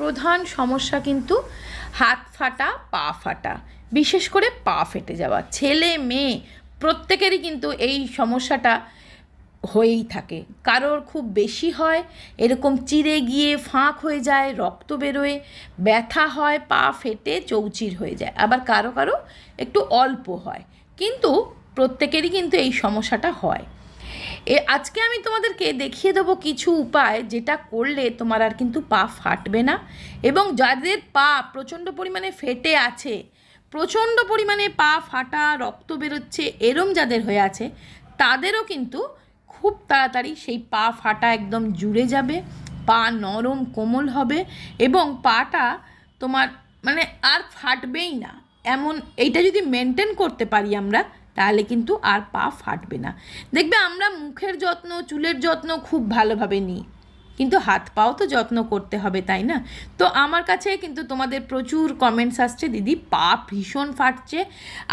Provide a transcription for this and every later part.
প্রধান সমস্যা কিন্তু হাত ফাটা পা ফাটা বিশেষ করে পা ফেটে যাওয়া ছেলে মেয়ে প্রত্যেকেরই কিন্তু এই সমস্যাটা হয়েই থাকে কারোর খুব বেশি হয় এরকম চিড়ে গিয়ে ফাঁক হয়ে যায় রক্ত বেরোয় ব্যথা হয় পা ফেটে চৌচির হয়ে যায় আবার কারো কারো একটু অল্প হয় কিন্তু প্রত্যেকেরই কিন্তু এই সমস্যাটা হয় এ আজকে আমি তোমাদেরকে দেখিয়ে দেবো কিছু উপায় যেটা করলে তোমার আর কিন্তু পা ফাটবে না এবং যাদের পা প্রচণ্ড পরিমাণে ফেটে আছে প্রচণ্ড পরিমাণে পা ফাটা রক্ত বেরোচ্ছে এরম যাদের হয়ে আছে তাদেরও কিন্তু খুব তাড়াতাড়ি সেই পা ফাটা একদম জুড়ে যাবে পা নরম কোমল হবে এবং পাটা তোমার মানে আর ফাটবেই না এমন এইটা যদি মেনটেন করতে পারি আমরা তাহলে কিন্তু আর পা ফাটবে না দেখবে আমরা মুখের যত্ন চুলের যত্ন খুব ভালোভাবে নিই কিন্তু হাত পাও তো যত্ন করতে হবে তাই না তো আমার কাছে কিন্তু তোমাদের প্রচুর কমেন্টস আসছে দিদি পা ভীষণ ফাটছে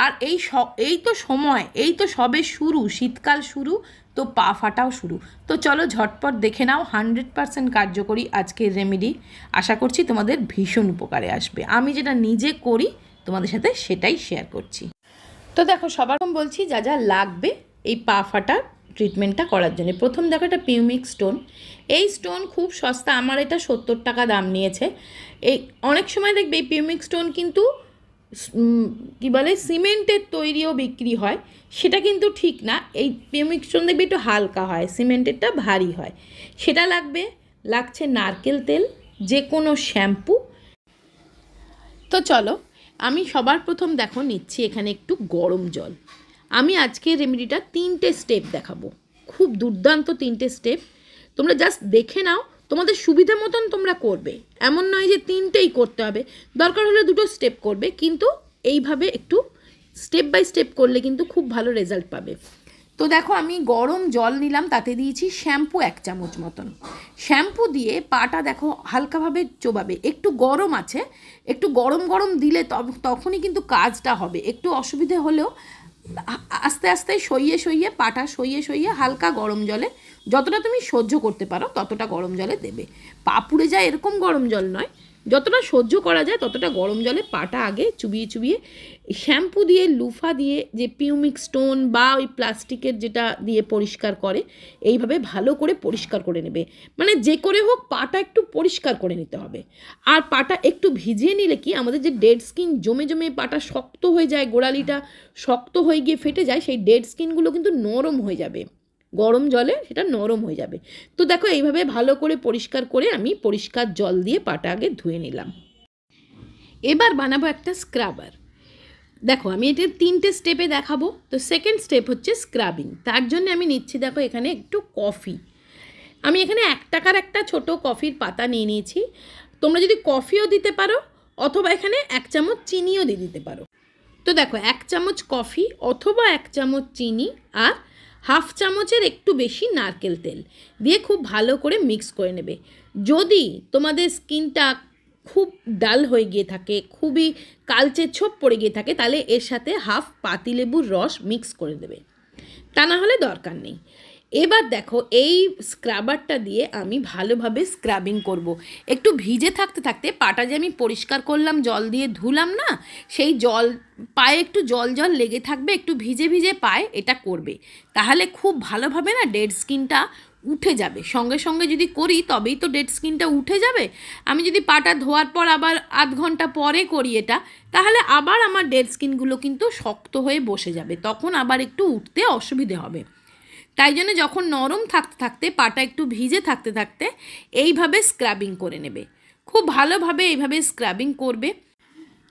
আর এই স এই তো সময় এই তো সবে শুরু শীতকাল শুরু তো পা ফাটাও শুরু তো চলো ঝটপট দেখে নাও হান্ড্রেড পারসেন্ট কার্যকরী আজকের রেমেডি আশা করছি তোমাদের ভীষণ উপকারে আসবে আমি যেটা নিজে করি তোমাদের সাথে সেটাই শেয়ার করছি তো দেখো সবার বলছি যা যা লাগবে এই পা ফাটার ট্রিটমেন্টটা করার জন্য প্রথম দেখো এটা পিউমিক স্টোন এই স্টোন খুব সস্তা আমার এটা সত্তর টাকা দাম নিয়েছে এই অনেক সময় দেখবে এই পিউমিক স্টোন কিন্তু কী বলে সিমেন্টের তৈরিও বিক্রি হয় সেটা কিন্তু ঠিক না এই পিউমিক স্টোন দেখবে একটু হালকা হয় সিমেন্টেরটা ভারী হয় সেটা লাগবে লাগছে নারকেল তেল যে কোনো শ্যাম্পু তো চলো আমি সবার প্রথম দেখো নিচ্ছি এখানে একটু গরম জল আমি আজকে রেমেডিটা তিনটে স্টেপ দেখাবো খুব দুর্দান্ত তিনটে স্টেপ তোমরা জাস্ট দেখে নাও তোমাদের সুবিধা মতন তোমরা করবে এমন নয় যে তিনটেই করতে হবে দরকার হলে দুটো স্টেপ করবে কিন্তু এইভাবে একটু স্টেপ বাই স্টেপ করলে কিন্তু খুব ভালো রেজাল্ট পাবে তো দেখো আমি গরম জল নিলাম তাতে দিয়েছি শ্যাম্পু এক চামচ মতন শ্যাম্পু দিয়ে পাটা দেখো হালকাভাবে চোবাবে একটু গরম আছে একটু গরম গরম দিলে তখনই কিন্তু কাজটা হবে একটু অসুবিধে হলেও আস্তে আস্তে সইয়ে সইয়ে পাটা সইয়ে সইয়ে হালকা গরম জলে যতটা তুমি সহ্য করতে পারো ততটা গরম জলে দেবে পা পুড়ে যায় এরকম গরম জল নয় যতটা সহ্য করা যায় ততটা গরম জলে পাটা আগে চুবিয়ে চুবিয়ে শ্যাম্পু দিয়ে লুফা দিয়ে যে পিউমিক স্টোন বা ওই প্লাস্টিকের যেটা দিয়ে পরিষ্কার করে এইভাবে ভালো করে পরিষ্কার করে নেবে মানে যে করে হোক পাটা একটু পরিষ্কার করে নিতে হবে আর পাটা একটু ভিজিয়ে নিলে কি আমাদের যে ডেড স্কিন জমে জমে পাটা শক্ত হয়ে যায় গোড়ালিটা শক্ত হয়ে গিয়ে ফেটে যায় সেই ডেড স্কিনগুলো কিন্তু নরম হয়ে যাবে গরম জলে সেটা নরম হয়ে যাবে তো দেখো এইভাবে ভালো করে পরিষ্কার করে আমি পরিষ্কার জল দিয়ে পাটা আগে ধুয়ে নিলাম এবার বানাবো একটা স্ক্রাবার দেখো আমি এটা তিনটে স্টেপে দেখাবো তো সেকেন্ড স্টেপ হচ্ছে স্ক্রাবিং তার জন্য আমি নিচ্ছি দেখো এখানে একটু কফি আমি এখানে এক টাকার একটা ছোট কফির পাতা নিয়ে নিয়েছি তোমরা যদি কফিও দিতে পারো অথবা এখানে এক চামচ চিনিও দিয়ে দিতে পারো তো দেখো এক চামচ কফি অথবা এক চামচ চিনি আর হাফ চামচের একটু বেশি নারকেল তেল দিয়ে খুব ভালো করে মিক্স করে নেবে যদি তোমাদের স্কিনটা খুব ডাল হয়ে গিয়ে থাকে খুবই কালচে ছোপ পড়ে গিয়ে থাকে তাহলে এর সাথে হাফ পাতিলেবুর রস মিক্স করে দেবে তা না হলে দরকার নেই এবার দেখো এই স্ক্রাবারটা দিয়ে আমি ভালোভাবে স্ক্রাবিং করব। একটু ভিজে থাকতে থাকতে পাটা যে আমি পরিষ্কার করলাম জল দিয়ে ধুলাম না সেই জল পায়ে একটু জল জল লেগে থাকবে একটু ভিজে ভিজে পায়ে এটা করবে তাহলে খুব ভালোভাবে না ডেড স্কিনটা উঠে যাবে সঙ্গে সঙ্গে যদি করি তবেই তো ডেড স্কিনটা উঠে যাবে আমি যদি পাটা ধোয়ার পর আবার আধ ঘন্টা পরে করি এটা তাহলে আবার আমার ডেড স্কিনগুলো কিন্তু শক্ত হয়ে বসে যাবে তখন আবার একটু উঠতে অসুবিধে হবে তাই জন্য যখন নরম থাকতে থাকতে পাটা একটু ভিজে থাকতে থাকতে এইভাবে স্ক্রাবিং করে নেবে খুব ভালোভাবে এইভাবে স্ক্রাবিং করবে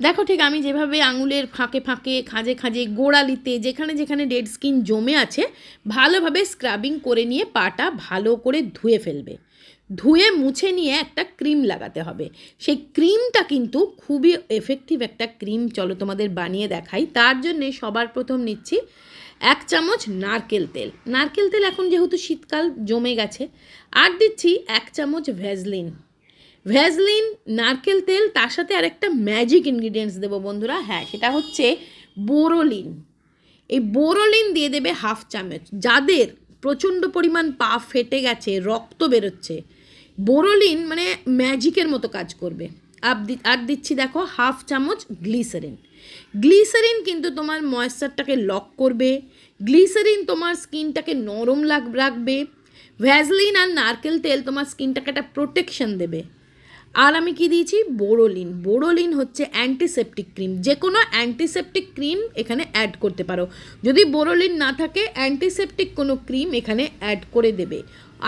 দেখো ঠিক আমি যেভাবে আঙুলের ফাঁকে ফাঁকে খাঁজে খাঁজে গোড়ালিতে যেখানে যেখানে ডেড স্কিন জমে আছে ভালোভাবে স্ক্রাবিং করে নিয়ে পাটা ভালো করে ধুয়ে ফেলবে ধুয়ে মুছে নিয়ে একটা ক্রিম লাগাতে হবে সেই ক্রিমটা কিন্তু খুবই এফেক্টিভ একটা ক্রিম চলো তোমাদের বানিয়ে দেখাই তার জন্যে সবার প্রথম নিচ্ছি এক চামচ নারকেল তেল নারকেল তেল এখন যেহেতু শীতকাল জমে গেছে আর দিচ্ছি এক চামচ ভ্যাজলিন ভ্যাজলিন নারকেল তেল তার সাথে আর একটা ম্যাজিক ইনগ্রিডিয়েন্টস দেবো বন্ধুরা হ্যাঁ সেটা হচ্ছে বোরোলিন এই বোরোলিন দিয়ে দেবে হাফ চামচ যাদের প্রচণ্ড পরিমাণ পা ফেটে গেছে রক্ত বেরোচ্ছে বোরোলিন মানে ম্যাজিকের মতো কাজ করবে আর দিচ্ছি দেখো হাফ চামচ গ্লিসারিন গ্লিসারিন কিন্তু তোমার ময়েশ্চারটাকে লক করবে গ্লিসারিন তোমার স্কিনটাকে নরম লাগ রাখবে ভ্যাজলিন আর নারকেল তেল তোমার স্কিনটাকে একটা প্রোটেকশন দেবে আর আমি কি দিয়েছি বোরোলিন বোরোলিন হচ্ছে অ্যান্টিসেপটিক ক্রিম যে কোনো অ্যান্টিসেপটিক ক্রিম এখানে অ্যাড করতে পারো যদি বোরোলিন না থাকে অ্যান্টিসেপটিক কোনো ক্রিম এখানে অ্যাড করে দেবে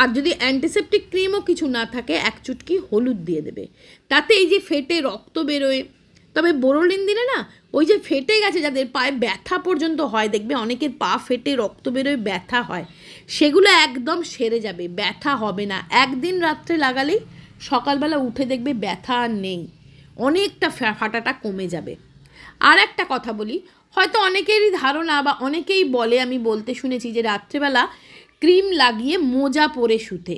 আর যদি অ্যান্টিসেপটিক ক্রিমও কিছু না থাকে এক চুটকি হলুদ দিয়ে দেবে তাতে এই যে ফেটে রক্ত বেরোয় তবে বোরোলিন দিলে না ওই যে ফেটে গেছে যাদের পায়ে ব্যথা পর্যন্ত হয় দেখবে অনেকের পা ফেটে রক্ত বেরোয় ব্যথা হয় সেগুলো একদম সেরে যাবে ব্যথা হবে না একদিন রাত্রে লাগালেই সকালবেলা উঠে দেখবে ব্যথা আর নেই অনেকটা ফাটাটা কমে যাবে আর একটা কথা বলি হয়তো অনেকেরই ধারণা বা অনেকেই বলে আমি বলতে শুনেছি যে রাত্রেবেলা ক্রিম লাগিয়ে মোজা পরে শুতে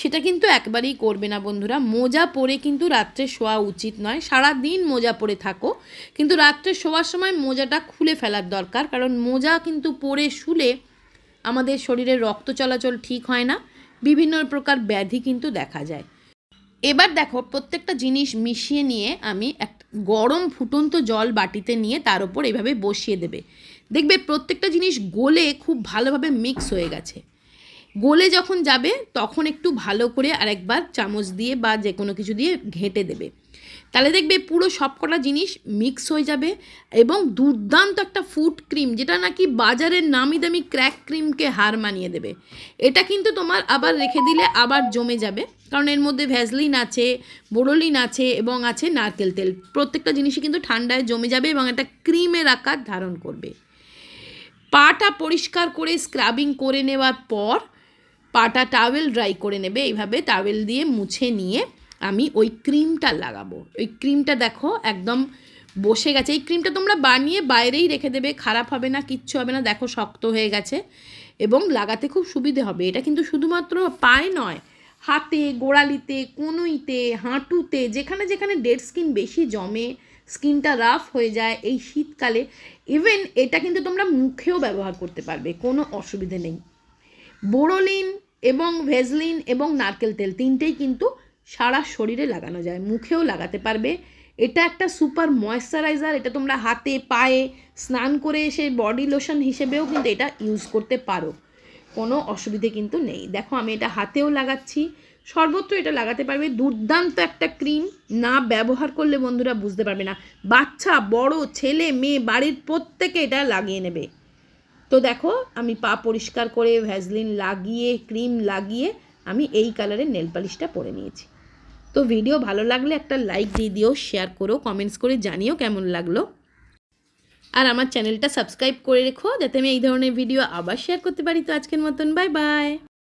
সেটা কিন্তু একবারেই করবে না বন্ধুরা মোজা পরে কিন্তু রাত্রে শোয়া উচিত নয় সারা দিন মোজা পরে থাকো কিন্তু রাত্রে শোয়ার সময় মোজাটা খুলে ফেলার দরকার কারণ মোজা কিন্তু পরে শুলে আমাদের শরীরে রক্ত চলাচল ঠিক হয় না বিভিন্ন প্রকার ব্যাধি কিন্তু দেখা যায় এবার দেখো প্রত্যেকটা জিনিস মিশিয়ে নিয়ে আমি এক গরম ফুটন্ত জল বাটিতে নিয়ে তার ওপর এভাবে বসিয়ে দেবে দেখবে প্রত্যেকটা জিনিস গোলে খুব ভালোভাবে মিক্স হয়ে গেছে গলে যখন যাবে তখন একটু ভালো করে আরেকবার চামচ দিয়ে বা যে কোনো কিছু দিয়ে ঘেঁটে দেবে তাহলে দেখবে পুরো সবকটা জিনিস মিক্স হয়ে যাবে এবং দুর্দান্ত একটা ফুড ক্রিম যেটা নাকি বাজারের নামি দামি ক্র্যাক ক্রিমকে হার মানিয়ে দেবে এটা কিন্তু তোমার আবার রেখে দিলে আবার জমে যাবে কারণ এর মধ্যে ভ্যাজলিন আছে বোরোলিন আছে এবং আছে নারকেল তেল প্রত্যেকটা জিনিসই কিন্তু ঠান্ডায় জমে যাবে এবং একটা ক্রিমের আকার ধারণ করবে পাটা পরিষ্কার করে স্ক্রাবিং করে নেওয়ার পর পাটা টাওয়েল ড্রাই করে নেবে এইভাবে টাওয়েল দিয়ে মুছে নিয়ে আমি ওই ক্রিমটা লাগাবো ওই ক্রিমটা দেখো একদম বসে গেছে এই ক্রিমটা তোমরা বানিয়ে বাইরেই রেখে দেবে খারাপ হবে না কিচ্ছু হবে না দেখো শক্ত হয়ে গেছে এবং লাগাতে খুব সুবিধে হবে এটা কিন্তু শুধুমাত্র পায়ে নয় হাতে গোড়ালিতে কনুইতে হাঁটুতে যেখানে যেখানে ডেড স্কিন বেশি জমে স্কিনটা রাফ হয়ে যায় এই শীতকালে ইভেন এটা কিন্তু তোমরা মুখেও ব্যবহার করতে পারবে কোনো অসুবিধে নেই বোরোলিন এবং ভেজলিন এবং নারকেল তেল তিনটেই কিন্তু সারা শরীরে লাগানো যায় মুখেও লাগাতে পারবে এটা একটা সুপার ময়শ্চারাইজার এটা তোমরা হাতে পায়ে স্নান করে এসে বডি লোশন হিসেবেও কিন্তু এটা ইউজ করতে পারো কোনো অসুবিধে কিন্তু নেই দেখো আমি এটা হাতেও লাগাচ্ছি সর্বত্র এটা লাগাতে পারবে দুর্দান্ত একটা ক্রিম না ব্যবহার করলে বন্ধুরা বুঝতে পারবে না বাচ্চা বড় ছেলে মেয়ে বাড়ির প্রত্যেকে এটা লাগিয়ে নেবে তো দেখো আমি পা পরিষ্কার করে ভ্যাজলিন লাগিয়ে ক্রিম লাগিয়ে আমি এই কালারের নেল পালিশটা পরে নিয়েছি তো ভিডিও ভালো লাগলে একটা লাইক দিয়ে দিও শেয়ার করো কমেন্টস করে জানিও কেমন লাগলো আর আমার চ্যানেলটা সাবস্ক্রাইব করে রেখো যাতে আমি এই ধরনের ভিডিও আবার শেয়ার করতে পারি তো আজকের মতন বাই বাই